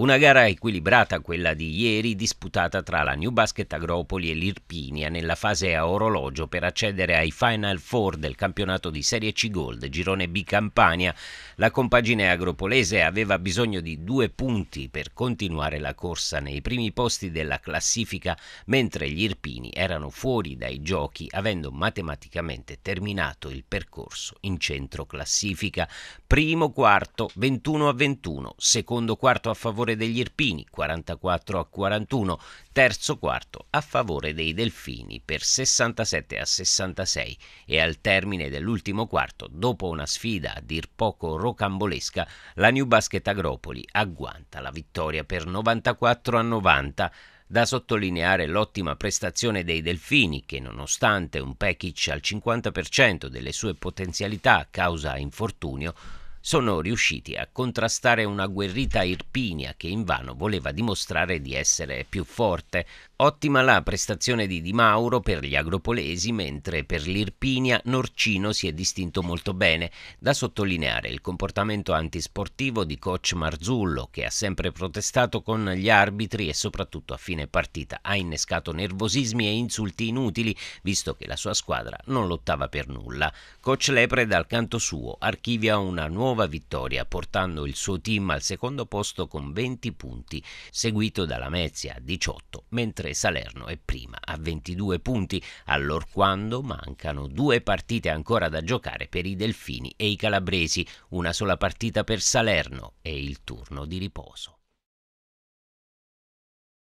Una gara equilibrata quella di ieri disputata tra la New Basket Agropoli e l'Irpinia nella fase a orologio per accedere ai Final Four del campionato di Serie C Gold, girone B Campania. La compagine agropolese aveva bisogno di due punti per continuare la corsa nei primi posti della classifica, mentre gli Irpini erano fuori dai giochi avendo matematicamente terminato il percorso in centro classifica. Primo quarto 21 a 21, secondo quarto a favore favore degli Irpini 44 a 41, terzo quarto a favore dei Delfini per 67 a 66 e al termine dell'ultimo quarto, dopo una sfida a dir poco rocambolesca, la New Basket Agropoli agguanta la vittoria per 94 a 90. Da sottolineare l'ottima prestazione dei Delfini che nonostante un package al 50% delle sue potenzialità a causa infortunio, sono riusciti a contrastare una guerrita Irpinia che invano voleva dimostrare di essere più forte. Ottima la prestazione di Di Mauro per gli agropolesi, mentre per l'Irpinia Norcino si è distinto molto bene. Da sottolineare il comportamento antisportivo di coach Marzullo, che ha sempre protestato con gli arbitri e soprattutto a fine partita ha innescato nervosismi e insulti inutili, visto che la sua squadra non lottava per nulla. Coach Lepre dal canto suo archivia una nuova nuova vittoria, portando il suo team al secondo posto con 20 punti, seguito da Lamezia a 18, mentre Salerno è prima a 22 punti, allorquando mancano due partite ancora da giocare per i Delfini e i Calabresi, una sola partita per Salerno e il turno di riposo.